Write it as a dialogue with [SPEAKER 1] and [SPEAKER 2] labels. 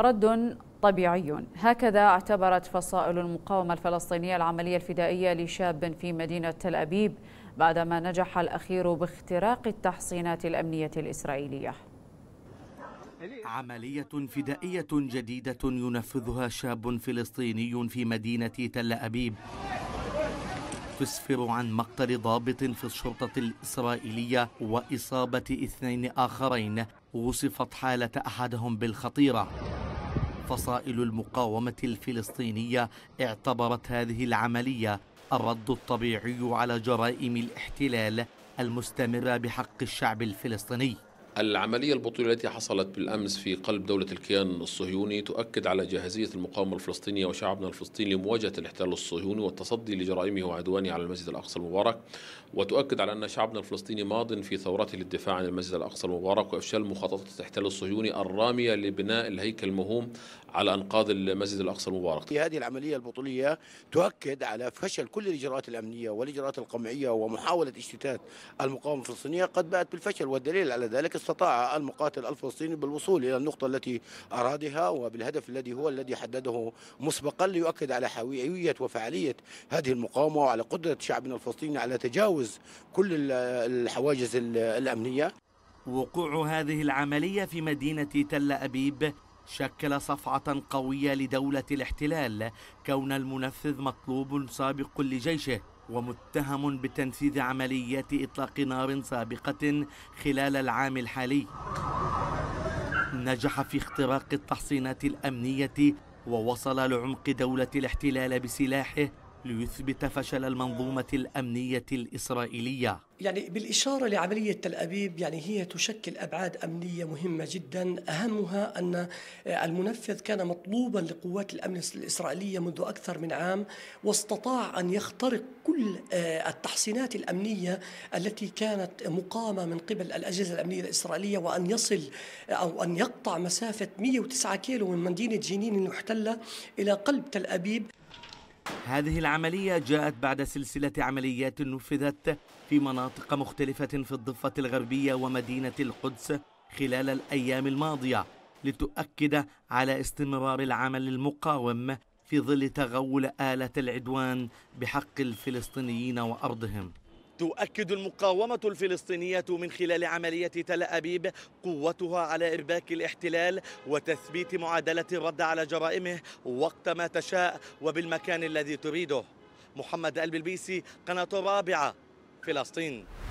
[SPEAKER 1] رد طبيعي هكذا اعتبرت فصائل المقاومة الفلسطينية العملية الفدائية لشاب في مدينة تل أبيب بعدما نجح الأخير باختراق التحصينات الأمنية الإسرائيلية
[SPEAKER 2] عملية فدائية جديدة ينفذها شاب فلسطيني في مدينة تل أبيب تسفر عن مقتل ضابط في الشرطة الإسرائيلية وإصابة اثنين آخرين وصفت حالة أحدهم بالخطيرة فصائل المقاومة الفلسطينية اعتبرت هذه العملية الرد الطبيعي على جرائم الاحتلال المستمرة بحق الشعب الفلسطيني
[SPEAKER 1] العملية البطولية التي حصلت بالأمس في قلب دولة الكيان الصهيوني تؤكد على جاهزية المقاومة الفلسطينية وشعبنا الفلسطيني لمواجهة الاحتلال الصهيوني والتصدي لجرائمه وعدوانه على المسجد الأقصى المبارك وتؤكد على أن شعبنا الفلسطيني ماض في ثورته للدفاع عن المسجد الأقصى المبارك وإفشال مخططات الاحتلال الصهيوني الرامية لبناء الهيكل المهوم على أنقاض المسجد الأقصى المبارك
[SPEAKER 3] هذه العملية البطولية تؤكد على فشل كل الإجراءات الأمنية والإجراءات القمعية ومحاولة اشتتات المقاومة الفلسطينية قد بات بالفشل والدليل على ذلك استطاع المقاتل الفلسطيني بالوصول إلى النقطة التي أرادها وبالهدف الذي هو الذي حدده مسبقا ليؤكد على حيوية وفعالية هذه المقاومة وعلى قدرة شعبنا الفلسطيني على تجاوز كل الحواجز
[SPEAKER 2] الأمنية وقوع هذه العملية في مدينة تل أبيب شكل صفعة قوية لدولة الاحتلال كون المنفذ مطلوب سابق لجيشه ومتهم بتنفيذ عمليات إطلاق نار سابقة خلال العام الحالي نجح في اختراق التحصينات الأمنية ووصل لعمق دولة الاحتلال بسلاحه ليثبت فشل المنظومة الأمنية الإسرائيلية
[SPEAKER 4] يعني بالإشارة لعملية تل أبيب يعني هي تشكل أبعاد أمنية مهمة جدا أهمها أن المنفذ كان مطلوبا لقوات الأمن الإسرائيلية منذ أكثر من عام واستطاع أن يخترق كل آه، التحصينات الأمنية التي كانت مقامة من قبل الأجهزة الأمنية الإسرائيلية وأن يصل آه، أو أن يقطع مسافة 109 كيلو من مدينة جنين المحتلة إلى قلب تل أبيب
[SPEAKER 2] هذه العملية جاءت بعد سلسلة عمليات نفذت في مناطق مختلفة في الضفة الغربية ومدينة القدس خلال الأيام الماضية لتؤكد على استمرار العمل المقاوم في ظل تغول آلة العدوان بحق الفلسطينيين وأرضهم تؤكد المقاومة الفلسطينية من خلال عملية تل أبيب قوتها على إرباك الاحتلال وتثبيت معادلة الرد على جرائمه وقت ما تشاء وبالمكان الذي تريده محمد البلبيسي قناة رابعة فلسطين